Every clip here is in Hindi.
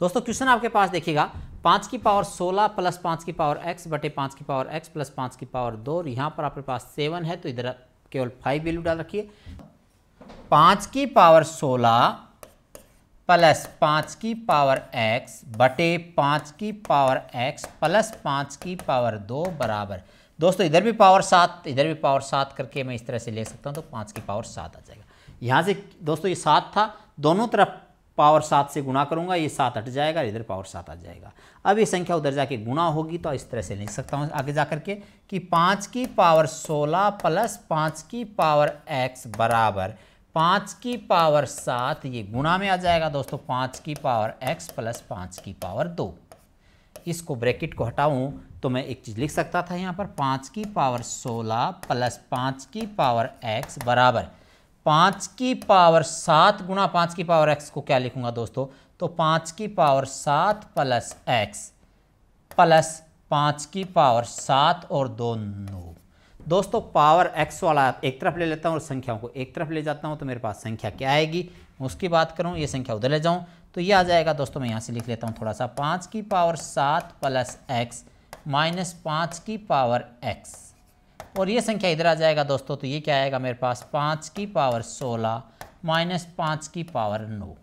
दोस्तों क्वेश्चन आपके पास देखिएगा पाँच की पावर सोलह प्लस पाँच की पावर एक्स बटे पाँच की पावर एक्स प्लस पाँच की पावर दो और यहाँ पर आपके पास सेवन है तो इधर केवल फाइव वैल्यू डाल रखिए पाँच की पावर सोलह प्लस पाँच की पावर एक्स बटे पाँच की पावर एक्स प्लस पाँच की पावर दो बराबर दोस्तों इधर भी पावर सात इधर भी पावर सात करके मैं इस तरह से ले सकता हूँ तो पाँच की पावर सात आ जाएगा यहाँ से दोस्तों ये सात था दोनों तरफ पावर सात से गुणा करूंगा ये सात हट जाएगा इधर पावर सात आ जाएगा अब ये संख्या उधर जाके गुणा होगी तो इस तरह से लिख सकता हूँ आगे जा करके कि पाँच की पावर सोलह प्लस पाँच की पावर एक्स बराबर पाँच की पावर सात ये गुणा में आ जाएगा दोस्तों पाँच की पावर एक्स प्लस पाँच की पावर दो इसको ब्रैकेट को हटाऊं तो मैं एक चीज़ लिख सकता था यहाँ पर पाँच की पावर सोलह प्लस पाँच की पावर एक्स बराबर पाँच की पावर सात गुणा पाँच की पावर एक्स को क्या लिखूंगा दोस्तों तो पाँच की पावर सात प्लस एक्स प्लस पाँच की पावर सात और दो नौ दोस्तों पावर एक्स वाला एक तरफ ले लेता हूँ और संख्याओं को एक तरफ ले जाता हूँ तो मेरे पास संख्या क्या आएगी उसकी बात करूँ ये संख्या उधर ले जाऊँ तो ये आ जाएगा दोस्तों मैं यहाँ से लिख लेता हूँ थोड़ा सा पाँच की पावर सात प्लस एक्स माइनस पाँच की पावर एक्स और ये संख्या इधर आ जाएगा दोस्तों तो ये क्या आएगा मेरे पास पाँच की पावर सोलह माइनस पाँच की पावर नौ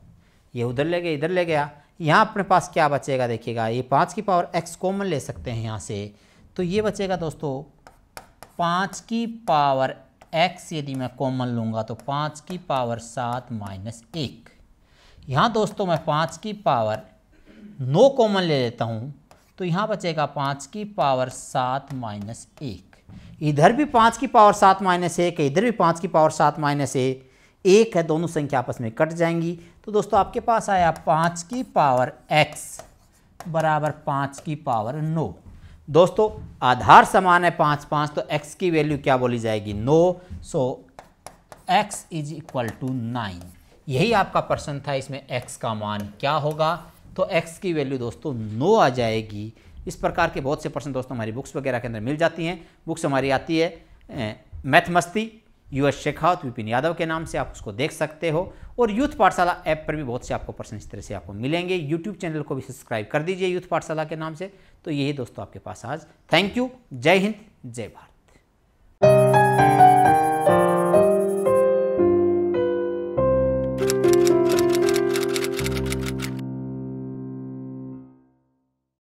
ये उधर ले गया इधर ले गया यहाँ अपने पास क्या बचेगा देखिएगा ये पाँच की पावर एक्स कॉमन ले सकते हैं यहाँ से तो ये बचेगा दोस्तों पाँच की पावर एक्स यदि मैं कॉमन लूँगा तो पाँच की पावर सात माइनस एक यहाँ दोस्तों मैं पाँच की पावर नौ कॉमन ले लेता हूँ तो यहाँ बचेगा पाँच की पावर सात माइनस एक इधर भी पाँच की पावर सात माइनस एक है इधर भी पाँच की पावर सात माइनस एक एक है दोनों संख्या आपस में कट जाएंगी तो दोस्तों आपके पास आया पाँच की पावर एक्स बराबर पाँच की पावर नो दोस्तों आधार समान है पाँच पाँच तो एक्स की वैल्यू क्या बोली जाएगी no so x is equal to nine यही आपका प्रश्न था इसमें एक्स का मान क्या होगा तो एक्स की वैल्यू दोस्तों नो आ जाएगी इस प्रकार के बहुत से प्रश्न दोस्तों हमारी बुक्स वगैरह के अंदर मिल जाती हैं बुक्स हमारी आती है मैथ मस्ती यू एस शेखावत विपिन यादव के नाम से आप उसको देख सकते हो और यूथ पाठशाला ऐप पर भी बहुत से आपको प्रश्न इस तरह से आपको मिलेंगे यूट्यूब चैनल को भी सब्सक्राइब कर दीजिए यूथ पाठशाला के नाम से तो यही दोस्तों आपके पास आज थैंक यू जय हिंद जय भारत